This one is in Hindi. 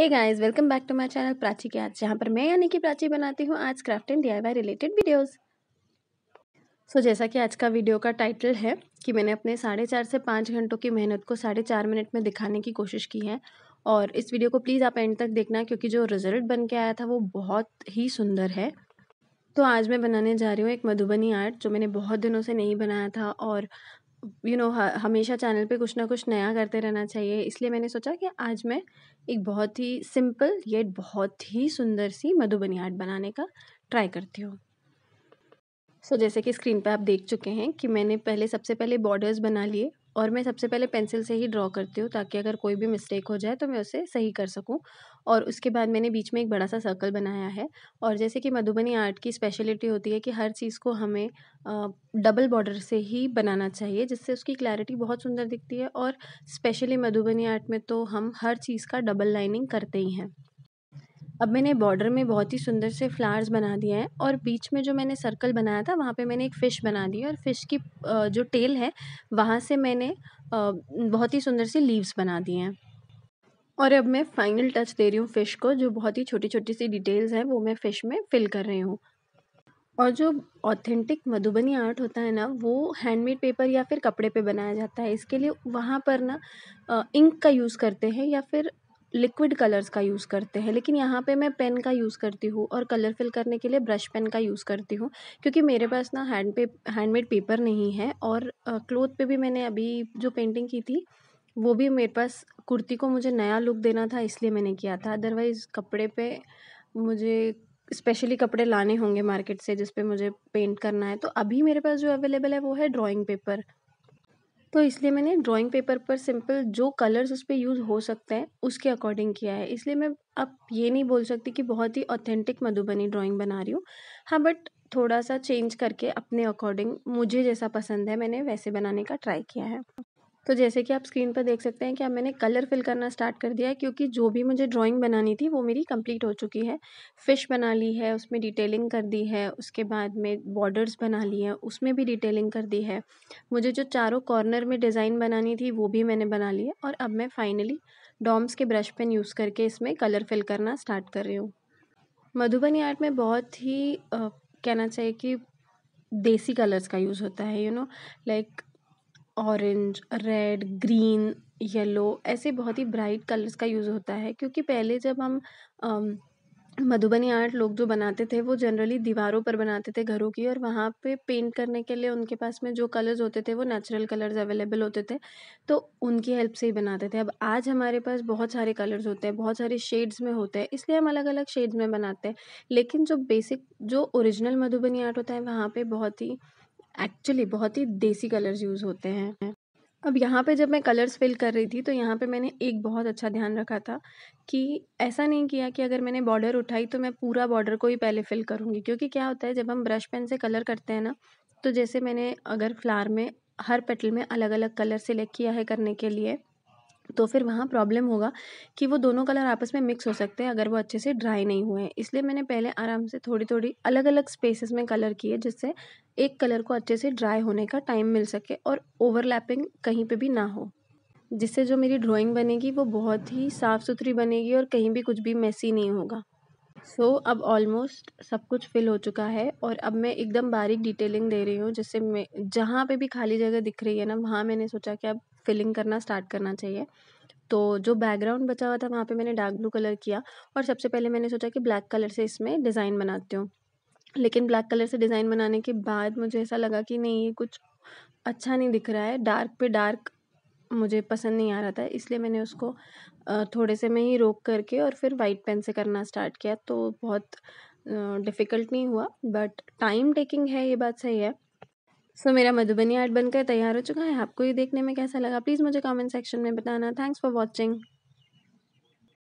hey guys welcome back to my channel Prachi के आज जहाँ पर मैं यानी कि प्राची बनाती हूँ आज craft and D related videos so so, जैसा कि आज का वीडियो का टाइटल है कि मैंने अपने साढ़े चार से पाँच घंटों की मेहनत को साढ़े चार मिनट में दिखाने की कोशिश की है और इस वीडियो को प्लीज़ आप एंड तक देखना क्योंकि जो रिज़ल्ट बन के आया था वो बहुत ही सुंदर है तो आज मैं बनाने जा रही हूँ एक मधुबनी आर्ट जो मैंने बहुत दिनों से नहीं बनाया था और यू नो हमेशा चैनल पे कुछ ना कुछ नया करते रहना चाहिए इसलिए मैंने सोचा कि आज मैं एक बहुत ही सिंपल येट बहुत ही सुंदर सी मधुबनी आर्ट बनाने का ट्राई करती हूँ सो so, जैसे कि स्क्रीन पे आप देख चुके हैं कि मैंने पहले सबसे पहले बॉर्डर्स बना लिए और मैं सबसे पहले पेंसिल से ही ड्रॉ करती हूँ ताकि अगर कोई भी मिस्टेक हो जाए तो मैं उसे सही कर सकूँ और उसके बाद मैंने बीच में एक बड़ा सा सर्कल बनाया है और जैसे कि मधुबनी आर्ट की स्पेशलिटी होती है कि हर चीज़ को हमें डबल बॉर्डर से ही बनाना चाहिए जिससे उसकी क्लैरिटी बहुत सुंदर दिखती है और स्पेशली मधुबनी आर्ट में तो हम हर चीज़ का डबल लाइनिंग करते ही हैं अब मैंने बॉर्डर में बहुत ही सुंदर से फ्लावर्स बना दिए हैं और बीच में जो मैंने सर्कल बनाया था वहाँ पे मैंने एक फ़िश बना दी और फ़िश की जो टेल है वहाँ से मैंने बहुत ही सुंदर से लीव्स बना दिए हैं और अब मैं फाइनल टच दे रही हूँ फ़िश को जो बहुत ही छोटी छोटी सी डिटेल्स हैं वो मैं फ़िश में फ़िल कर रही हूँ और जो ऑथेंटिक मधुबनी आर्ट होता है ना वो हैंडमेड पेपर या फिर कपड़े पे बनाया जाता है इसके लिए वहाँ पर ना इंक का यूज़ करते हैं या फिर लिक्विड कलर्स का यूज़ करते हैं लेकिन यहाँ पे मैं पेन का यूज़ करती हूँ और कलर फिल करने के लिए ब्रश पेन का यूज़ करती हूँ क्योंकि मेरे पास ना हैंड पे हैंडमेड पेपर नहीं है और क्लोथ पे भी मैंने अभी जो पेंटिंग की थी वो भी मेरे पास कुर्ती को मुझे नया लुक देना था इसलिए मैंने किया था अदरवाइज़ कपड़े पे मुझे स्पेशली कपड़े लाने होंगे मार्केट से जिसपे मुझे पेंट करना है तो अभी मेरे पास जो अवेलेबल है वो है ड्राइंग पेपर तो इसलिए मैंने ड्राइंग पेपर पर सिंपल जो कलर्स उस पर यूज़ हो सकते हैं उसके अकॉर्डिंग किया है इसलिए मैं अब ये नहीं बोल सकती कि बहुत ही ऑथेंटिक मधुबनी ड्राइंग बना रही हूँ हाँ बट थोड़ा सा चेंज करके अपने अकॉर्डिंग मुझे जैसा पसंद है मैंने वैसे बनाने का ट्राई किया है तो जैसे कि आप स्क्रीन पर देख सकते हैं कि अब मैंने कलर फिल करना स्टार्ट कर दिया है क्योंकि जो भी मुझे ड्राइंग बनानी थी वो मेरी कंप्लीट हो चुकी है फ़िश बना ली है उसमें डिटेलिंग कर दी है उसके बाद में बॉर्डर्स बना ली है उसमें भी डिटेलिंग कर दी है मुझे जो चारों कॉर्नर में डिज़ाइन बनानी थी वो भी मैंने बना ली है और अब मैं फ़ाइनली डॉम्स के ब्रश पेन यूज़ करके इसमें कलर फिल करना स्टार्ट कर रही हूँ मधुबनी आर्ट में बहुत ही आ, कहना चाहिए कि देसी कलर्स का यूज़ होता है you know like orange red green yellow ऐसे बहुत ही ब्राइट कलर्स का यूज़ होता है क्योंकि पहले जब हम मधुबनी आर्ट लोग जो बनाते थे वो जनरली दीवारों पर बनाते थे घरों की और वहाँ पे पेंट करने के लिए उनके पास में जो कलर्स होते थे वो नेचुरल कलर्स अवेलेबल होते थे तो उनकी हेल्प से ही बनाते थे अब आज हमारे पास बहुत सारे कलर्स होते हैं बहुत सारे शेड्स में होते हैं इसलिए हम अलग अलग शेड्स में बनाते हैं लेकिन जो बेसिक जो ओरिजिनल मधुबनी आर्ट होता है वहाँ पर बहुत ही एक्चुअली बहुत ही देसी कलर्स यूज़ होते हैं अब यहाँ पे जब मैं कलर्स फिल कर रही थी तो यहाँ पे मैंने एक बहुत अच्छा ध्यान रखा था कि ऐसा नहीं किया कि अगर मैंने बॉर्डर उठाई तो मैं पूरा बॉर्डर को ही पहले फिल करूँगी क्योंकि क्या होता है जब हम ब्रश पेन से कलर करते हैं ना तो जैसे मैंने अगर फ्लार में हर पेटल में अलग अलग कलर सेलेक्ट किया है करने के लिए तो फिर वहाँ प्रॉब्लम होगा कि वो दोनों कलर आपस में मिक्स हो सकते हैं अगर वो अच्छे से ड्राई नहीं हुए हैं इसलिए मैंने पहले आराम से थोड़ी थोड़ी अलग अलग स्पेसेस में कलर किए जिससे एक कलर को अच्छे से ड्राई होने का टाइम मिल सके और ओवरलैपिंग कहीं पे भी ना हो जिससे जो मेरी ड्राइंग बनेगी वो बहुत ही साफ़ सुथरी बनेगी और कहीं भी कुछ भी मैसी नहीं होगा सो so, अब ऑलमोस्ट सब कुछ फिल हो चुका है और अब मैं एकदम बारीक डिटेलिंग दे रही हूँ जिससे मैं जहाँ पे भी खाली जगह दिख रही है ना वहाँ मैंने सोचा कि अब फ़िलिंग करना स्टार्ट करना चाहिए तो जो बैकग्राउंड बचा हुआ था वहाँ पे मैंने डार्क ब्लू कलर किया और सबसे पहले मैंने सोचा कि ब्लैक कलर से इसमें डिज़ाइन बनाती हूँ लेकिन ब्लैक कलर से डिज़ाइन बनाने के बाद मुझे ऐसा लगा कि नहीं ये कुछ अच्छा नहीं दिख रहा है डार्क पे डार्क मुझे पसंद नहीं आ रहा था इसलिए मैंने उसको थोड़े से में ही रोक करके और फिर वाइट पेन से करना स्टार्ट किया तो बहुत डिफ़िकल्ट नहीं हुआ बट टाइम टेकिंग है ये बात सही है सो मेरा मधुबनी आर्ट बनकर तैयार हो चुका है आपको ये देखने में कैसा लगा प्लीज़ मुझे कमेंट सेक्शन में बताना थैंक्स फॉर वॉचिंग